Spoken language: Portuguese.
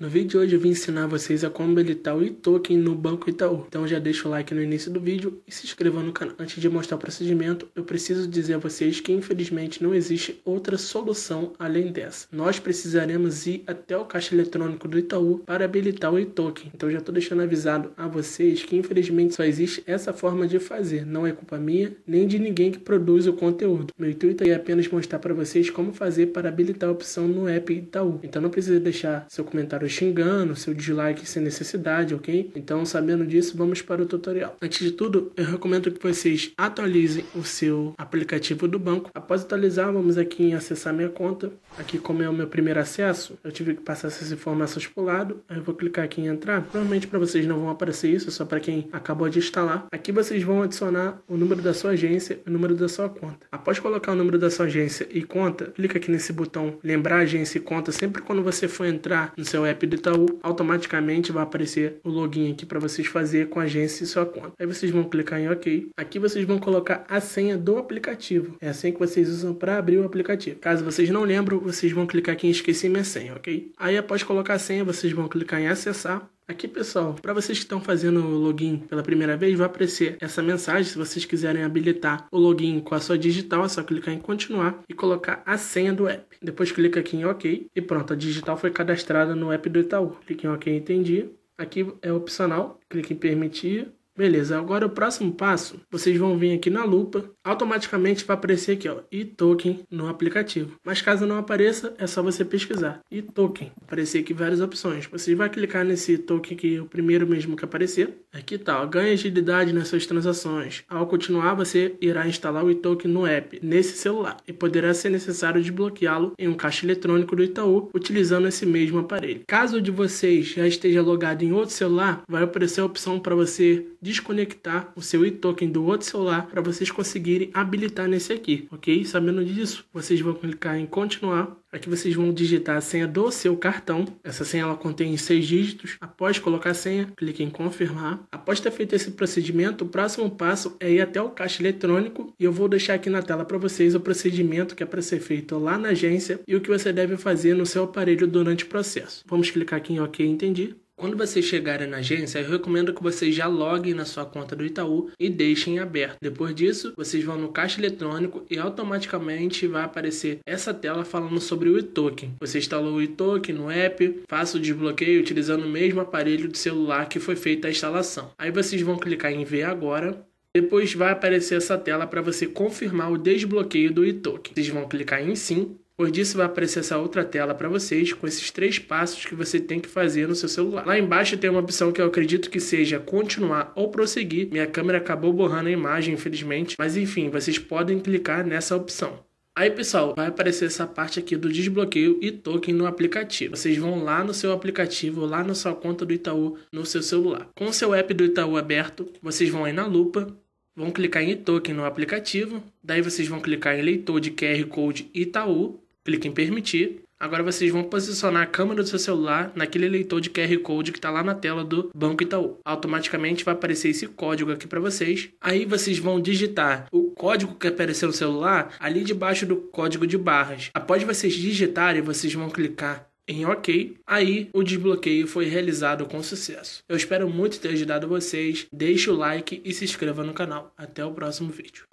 No vídeo de hoje eu vim ensinar vocês a como habilitar o e-token no Banco Itaú. Então já deixa o like no início do vídeo e se inscreva no canal. Antes de mostrar o procedimento, eu preciso dizer a vocês que infelizmente não existe outra solução além dessa. Nós precisaremos ir até o caixa eletrônico do Itaú para habilitar o e-token. Então já estou deixando avisado a vocês que infelizmente só existe essa forma de fazer. Não é culpa minha, nem de ninguém que produz o conteúdo. Meu intuito é apenas mostrar para vocês como fazer para habilitar a opção no app Itaú. Então não precisa deixar seu comentário xingando, seu dislike sem necessidade, ok? Então, sabendo disso, vamos para o tutorial. Antes de tudo, eu recomendo que vocês atualizem o seu aplicativo do banco. Após atualizar, vamos aqui em acessar minha conta. Aqui, como é o meu primeiro acesso, eu tive que passar essas informações para o lado. Eu vou clicar aqui em entrar. Provavelmente para vocês não vão aparecer isso, é só para quem acabou de instalar. Aqui vocês vão adicionar o número da sua agência o número da sua conta. Após colocar o número da sua agência e conta, clica aqui nesse botão lembrar agência e conta sempre quando você for entrar no seu app app do Itaú, automaticamente vai aparecer o login aqui para vocês fazer com a agência e sua conta. Aí vocês vão clicar em OK. Aqui vocês vão colocar a senha do aplicativo. É a assim senha que vocês usam para abrir o aplicativo. Caso vocês não lembram, vocês vão clicar aqui em esqueci minha senha, OK? Aí após colocar a senha, vocês vão clicar em acessar Aqui, pessoal, para vocês que estão fazendo o login pela primeira vez, vai aparecer essa mensagem. Se vocês quiserem habilitar o login com a sua digital, é só clicar em continuar e colocar a senha do app. Depois clica aqui em OK e pronto, a digital foi cadastrada no app do Itaú. Clique em OK, entendi. Aqui é opcional, clique em permitir Beleza, agora o próximo passo, vocês vão vir aqui na lupa, automaticamente vai aparecer aqui, ó, e token no aplicativo. Mas caso não apareça, é só você pesquisar e token. Aparecer aqui várias opções. Você vai clicar nesse token aqui, o primeiro mesmo que aparecer. Aqui tá, ó, ganha agilidade nas suas transações. Ao continuar, você irá instalar o e-token no app, nesse celular, e poderá ser necessário desbloqueá-lo em um caixa eletrônico do Itaú, utilizando esse mesmo aparelho. Caso de vocês já esteja logado em outro celular, vai aparecer a opção para você desconectar o seu e-token do outro celular para vocês conseguirem habilitar nesse aqui, ok? Sabendo disso, vocês vão clicar em continuar. Aqui vocês vão digitar a senha do seu cartão. Essa senha ela contém seis dígitos. Após colocar a senha, clique em confirmar. Após ter feito esse procedimento, o próximo passo é ir até o caixa eletrônico e eu vou deixar aqui na tela para vocês o procedimento que é para ser feito lá na agência e o que você deve fazer no seu aparelho durante o processo. Vamos clicar aqui em OK, entendi. Quando vocês chegarem na agência, eu recomendo que vocês já loguem na sua conta do Itaú e deixem aberto. Depois disso, vocês vão no caixa eletrônico e automaticamente vai aparecer essa tela falando sobre o e-token. Você instalou o e-token no app, faça o desbloqueio utilizando o mesmo aparelho do celular que foi feita a instalação. Aí vocês vão clicar em ver agora depois vai aparecer essa tela para você confirmar o desbloqueio do e-token. Vocês vão clicar em sim depois disso, vai aparecer essa outra tela para vocês com esses três passos que você tem que fazer no seu celular. Lá embaixo tem uma opção que eu acredito que seja continuar ou prosseguir. Minha câmera acabou borrando a imagem, infelizmente, mas enfim, vocês podem clicar nessa opção. Aí pessoal, vai aparecer essa parte aqui do desbloqueio e token no aplicativo. Vocês vão lá no seu aplicativo, lá na sua conta do Itaú, no seu celular. Com o seu app do Itaú aberto, vocês vão aí na lupa, vão clicar em token no aplicativo, daí vocês vão clicar em leitor de QR Code Itaú, Clique em permitir. Agora vocês vão posicionar a câmera do seu celular naquele leitor de QR Code que está lá na tela do Banco Itaú. Automaticamente vai aparecer esse código aqui para vocês. Aí vocês vão digitar o código que apareceu no celular ali debaixo do código de barras. Após vocês digitarem, vocês vão clicar em OK, aí o desbloqueio foi realizado com sucesso. Eu espero muito ter ajudado vocês. Deixe o like e se inscreva no canal. Até o próximo vídeo.